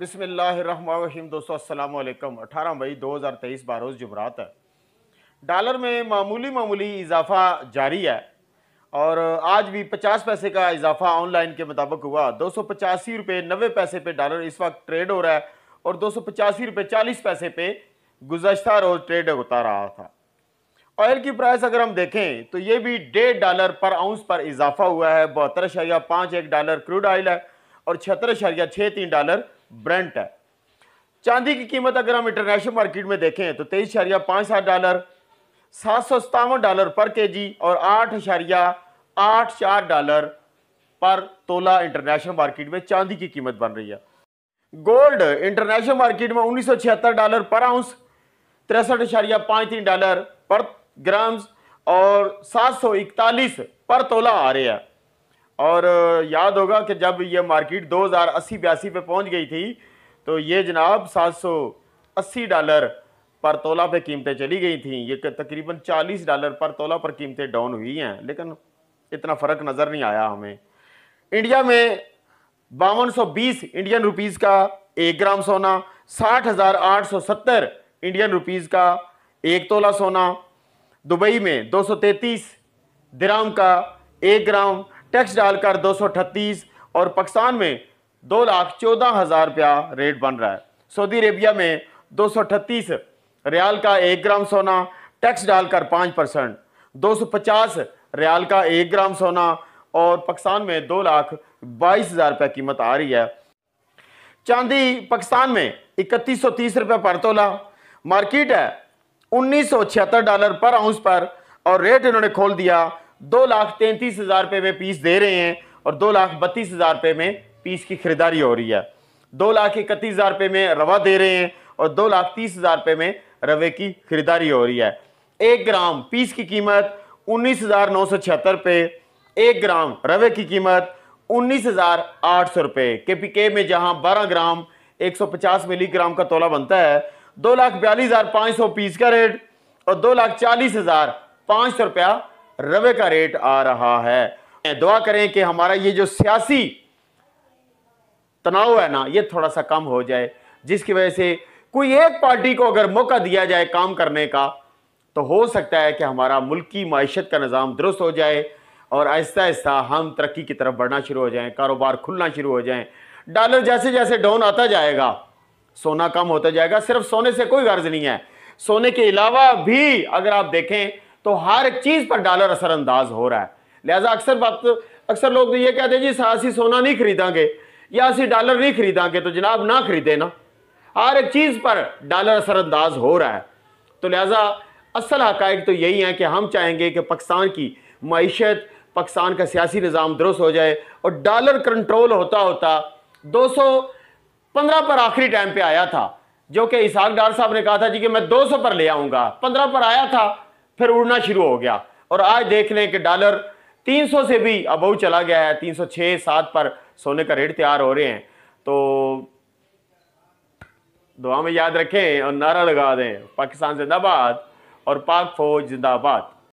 बिसमीम दोस्तों अस्सलाम वालेकुम 18 मई 2023 बारोज़ जुमरात है डॉलर में मामूली मामूली इजाफा जारी है और आज भी 50 पैसे का इजाफा ऑनलाइन के मुताबिक हुआ दो सौ पचासी रुपये नबे पैसे पे डॉलर इस वक्त ट्रेड हो रहा है और दो सौ पचासी रुपये चालीस पैसे पे गुजशत रोज़ ट्रेड होता रहा था ऑयल की प्राइस अगर हम देखें तो ये भी डेढ़ डॉलर पर आउंस पर इजाफा हुआ है बहत्तर शरिया पाँच एक डॉलर क्रूड ऑयल है और छिहत्तर शरिया छः तीन डॉलर ब्रेंट है चांदी की कीमत अगर हम इंटरनेशनल मार्केट में देखें तो तेईस इशारिया पाँच सात डॉलर सात सौ सतावन डॉलर पर केजी और आठ इशारिया आठ चार डॉलर पर तोला इंटरनेशनल मार्केट में चांदी की कीमत बन रही है गोल्ड इंटरनेशनल मार्केट में उन्नीस सौ छिहत्तर डॉलर पर आउंस तिरसठ इशारिया पाँच तीन डॉलर पर ग्राम्स और सात सौ इकतालीस पर तोला आ रहे हैं और याद होगा कि जब ये मार्केट दो हज़ार अस्सी बयासी पे पहुंच गई थी तो ये जनाब सात सौ अस्सी डॉलर पर तोला पे कीमतें चली गई थी ये तकरीबन चालीस डॉलर पर तोला पर कीमतें डाउन हुई हैं लेकिन इतना फ़र्क नज़र नहीं आया हमें इंडिया में बावन सौ बीस इंडियन रुपीज़ का एक ग्राम सोना साठ हज़ार आठ सौ सत्तर इंडियन रुपीज़ का एक तोला सोना दुबई में दो सौ तैतीस दिराम का एक ग्राम टैक्स डालकर दो और पाकिस्तान में दो लाख चौदह हज़ार रुपया रेट बन रहा है सऊदी अरेबिया में दो रियाल का एक ग्राम सोना टैक्स डालकर पाँच परसेंट दो रियाल का एक ग्राम सोना और पाकिस्तान में दो लाख बाईस हज़ार रुपया कीमत आ रही है चांदी पाकिस्तान में इकतीस सौ तीस रुपये पर तोला मार्केट है उन्नीस सौ छिहत्तर डॉलर पर आउंस पर और रेट इन्होंने खोल दिया दो लाख तैंतीस हज़ार रुपये में पीस दे रहे हैं और दो लाख बत्तीस हज़ार रुपये में पीस की खरीदारी हो रही है दो लाख इकतीस हज़ार रुपये में रवा दे रहे हैं और दो लाख तीस हज़ार रुपये में रवे की खरीदारी हो रही है एक ग्राम पीस की कीमत उन्नीस हज़ार नौ सौ छिहत्तर रुपये एक ग्राम रवे की कीमत उन्नीस हज़ार आठ सौ रुपये के पी के में जहाँ बारह ग्राम एक सौ पचास मिलीग्राम का तोला बनता है दो लाख बयालीस हज़ार पाँच सौ पीस का रेट और दो लाख चालीस हज़ार पाँच सौ रुपया रवे का रेट आ रहा है दुआ करें कि हमारा ये जो सियासी तनाव है ना ये थोड़ा सा कम हो जाए जिसकी वजह से कोई एक पार्टी को अगर मौका दिया जाए काम करने का तो हो सकता है कि हमारा मुल्की मीशत का निज़ाम दुरुस्त हो जाए और आहिस्ता आहिस्ता हम तरक्की की तरफ बढ़ना शुरू हो जाएं कारोबार खुलना शुरू हो जाएं डॉलर जैसे जैसे डाउन आता जाएगा सोना कम होता जाएगा सिर्फ सोने से कोई गर्ज नहीं है सोने के अलावा भी अगर आप देखें तो हर एक चीज़ पर डॉलर असरअंदाज हो रहा है लिहाजा अक्सर बात अक्सर लोग तो ये कहते हैं जी असी सोना नहीं खरीदेंगे या असी डॉलर नहीं खरीदेंगे तो जनाब ना खरीदे ना हर एक चीज़ पर डॉलर असरअंदाज हो रहा है तो लिहाजा असल हक़ तो यही है कि हम चाहेंगे कि पाकिस्तान की मीशत पाकिस्तान का सियासी निज़ाम दुरुस्त हो जाए और डॉलर कंट्रोल होता होता दो सौ पंद्रह पर आखिरी टाइम पे आया था जो कि इसहाक डार साहब ने कहा था जी कि मैं दो सौ पर ले आऊँगा पंद्रह पर आया था फिर उड़ना शुरू हो गया और आज देख लें कि डॉलर 300 से भी अबव चला गया है 306 सौ पर सोने का रेट तैयार हो रहे हैं तो दुआ में याद रखें और नारा लगा दें पाकिस्तान जिंदाबाद और पाक फौज जिंदाबाद